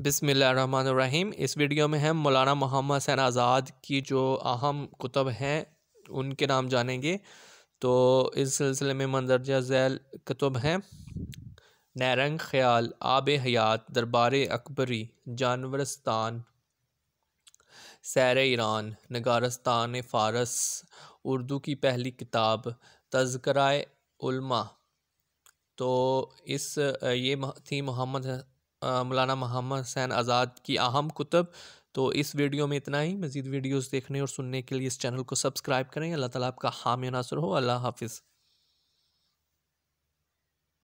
बिसमीम इस वीडियो में हम मौलाना मोहम्मद सैन आज़ाद की जो अहम कुतब हैं उनके नाम जानेंगे तो इस सिलसिले में मंदरजा झैल कुतुब हैं नरंग ख़याल आब हयात दरबार अकबरी जानवरस्तान सैर ईरान नगारस्तान फ़ारस उर्दू की पहली किताब तस्कराए उल्मा तो इस ये थी मोहम्मद मौलाना मोहम्मद हुसैन आज़ाद की अहम कुतब तो इस वीडियो में इतना ही मज़ीद वीडियोस देखने और सुनने के लिए इस चैनल को सब्सक्राइब करें अल्लाह ताला आपका हामी नासर हो अल्लाह हाफिज़